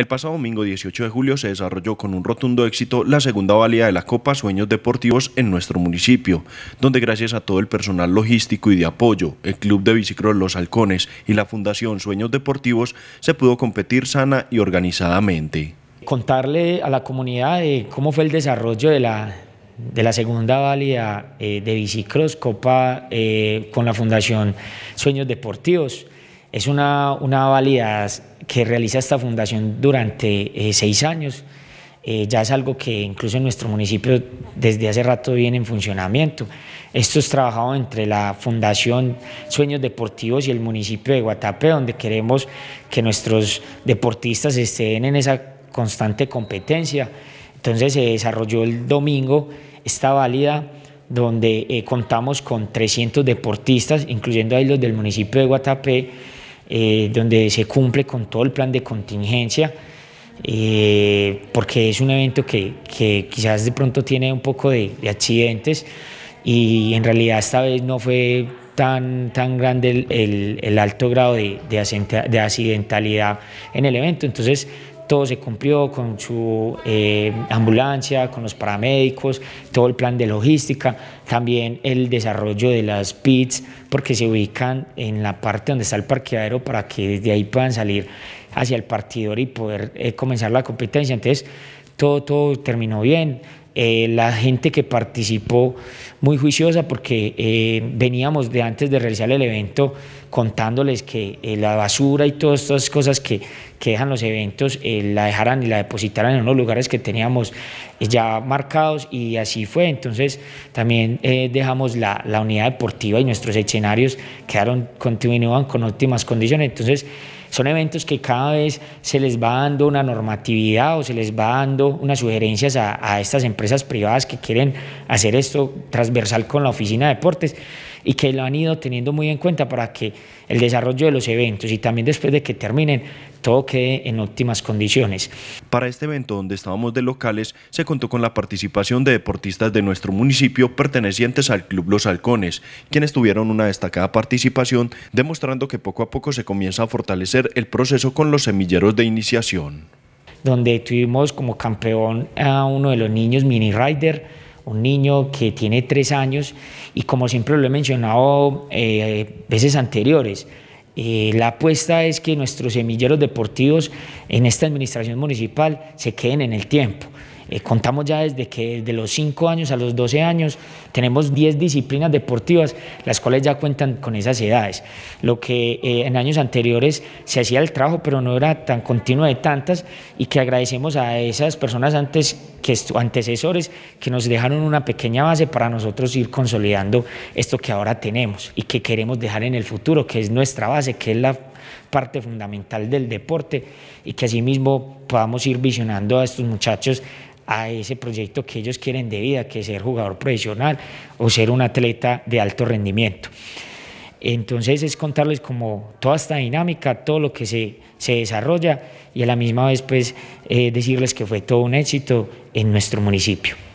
El pasado domingo 18 de julio se desarrolló con un rotundo éxito la segunda valía de la Copa Sueños Deportivos en nuestro municipio, donde gracias a todo el personal logístico y de apoyo, el Club de Biciclos Los Halcones y la Fundación Sueños Deportivos se pudo competir sana y organizadamente. Contarle a la comunidad cómo fue el desarrollo de la, de la segunda válida eh, de Bicicross Copa eh, con la Fundación Sueños Deportivos. Es una, una que realiza esta fundación durante eh, seis años. Eh, ya es algo que incluso en nuestro municipio desde hace rato viene en funcionamiento. Esto es trabajado entre la Fundación Sueños Deportivos y el municipio de Guatapé, donde queremos que nuestros deportistas estén en esa constante competencia. Entonces se desarrolló el domingo esta válida donde eh, contamos con 300 deportistas, incluyendo ahí los del municipio de Guatapé, eh, donde se cumple con todo el plan de contingencia, eh, porque es un evento que, quizás de pronto tiene un poco de, accidentes y en realidad esta vez no fue tan, tan grande el, alto grado de, de, accidentalidad en el evento. Entonces todo se cumplió con su eh, ambulancia, con los paramédicos, todo el plan de logística, también el desarrollo de las pits, porque se ubican en la parte donde está el parqueadero para que desde ahí puedan salir hacia el partidor y poder eh, comenzar la competencia. Entonces, todo, todo terminó bien. Eh, la gente que participó muy juiciosa porque veníamos de antes de realizar el evento contándoles que eh, la basura y todas estas cosas que, que dejan los eventos eh, la dejaran y la depositaran en unos lugares que teníamos eh, ya marcados y así fue. Entonces también dejamos la, la, unidad deportiva y nuestros escenarios quedaron, continuaban con óptimas condiciones. Entonces son eventos que cada vez se les va dando una normatividad o se les va dando unas sugerencias a, a estas empresas privadas que quieren hacer esto transversal con la oficina de deportes y que lo han ido teniendo muy en cuenta para que el desarrollo de los eventos y también después de que terminen todo quede en óptimas condiciones. Para este evento donde estábamos de locales se contó con la participación de deportistas de nuestro municipio pertenecientes al Club Los Halcones, quienes tuvieron una destacada participación demostrando que poco a poco se comienza a fortalecer el proceso con los semilleros de iniciación. Donde tuvimos como campeón a uno de los niños mini rider, un niño que tiene tres años y como siempre lo he mencionado eh, veces anteriores, eh, la apuesta es que nuestros semilleros deportivos en esta administración municipal se queden en el tiempo. Eh, contamos ya desde que de los 5 años a los 12 años tenemos 10 disciplinas deportivas, las cuales ya cuentan con esas edades. Lo que eh, en años anteriores se hacía el trabajo, pero no era tan continuo de tantas, y que agradecemos a esas personas antes que antecesores que nos dejaron una pequeña base para nosotros ir consolidando esto que ahora tenemos y que queremos dejar en el futuro, que es nuestra base, que es la parte fundamental del deporte y que asimismo podamos ir visionando a estos muchachos a ese proyecto que ellos quieren de vida, que es ser jugador profesional o ser un atleta de alto rendimiento. Entonces es contarles como toda esta dinámica, todo lo que se, se desarrolla y a la misma vez pues eh, decirles que fue todo un éxito en nuestro municipio.